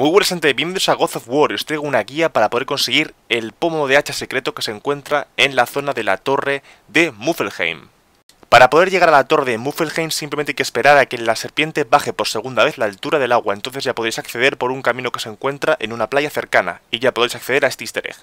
Muy buenas gente, bienvenidos a God of War. Os traigo una guía para poder conseguir el pomo de hacha secreto que se encuentra en la zona de la torre de Muffelheim. Para poder llegar a la torre de Muffelheim simplemente hay que esperar a que la serpiente baje por segunda vez la altura del agua, entonces ya podéis acceder por un camino que se encuentra en una playa cercana, y ya podéis acceder a este egg.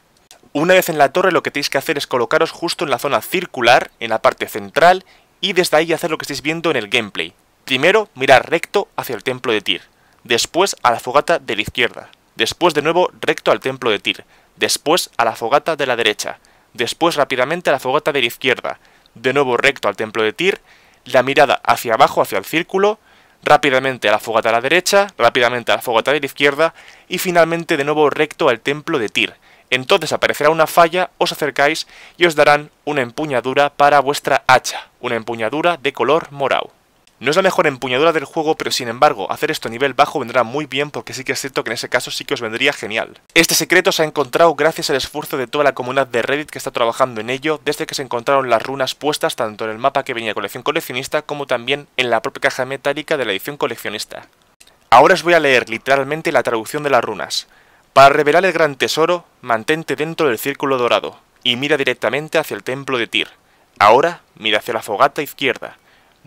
Una vez en la torre lo que tenéis que hacer es colocaros justo en la zona circular, en la parte central, y desde ahí hacer lo que estáis viendo en el gameplay. Primero, mirar recto hacia el templo de Tyr después a la fogata de la izquierda, después de nuevo recto al templo de Tir, después a la fogata de la derecha, después rápidamente a la fogata de la izquierda, de nuevo recto al templo de Tir, la mirada hacia abajo, hacia el círculo, rápidamente a la fogata de la derecha, rápidamente a la fogata de la izquierda y finalmente de nuevo recto al templo de Tir. Entonces aparecerá una falla, os acercáis y os darán una empuñadura para vuestra hacha, una empuñadura de color morado. No es la mejor empuñadura del juego, pero sin embargo, hacer esto a nivel bajo vendrá muy bien porque sí que es cierto que en ese caso sí que os vendría genial. Este secreto se ha encontrado gracias al esfuerzo de toda la comunidad de Reddit que está trabajando en ello desde que se encontraron las runas puestas tanto en el mapa que venía colección coleccionista como también en la propia caja metálica de la edición coleccionista. Ahora os voy a leer literalmente la traducción de las runas. Para revelar el gran tesoro, mantente dentro del círculo dorado y mira directamente hacia el templo de Tyr. Ahora mira hacia la fogata izquierda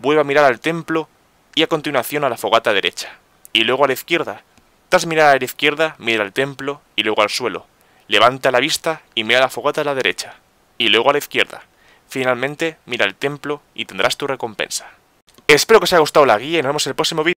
vuelve a mirar al templo y a continuación a la fogata derecha, y luego a la izquierda. Tras mirar a la izquierda, mira al templo y luego al suelo. Levanta la vista y mira la fogata a la derecha, y luego a la izquierda. Finalmente, mira al templo y tendrás tu recompensa. Espero que os haya gustado la guía y nos vemos en el próximo vídeo.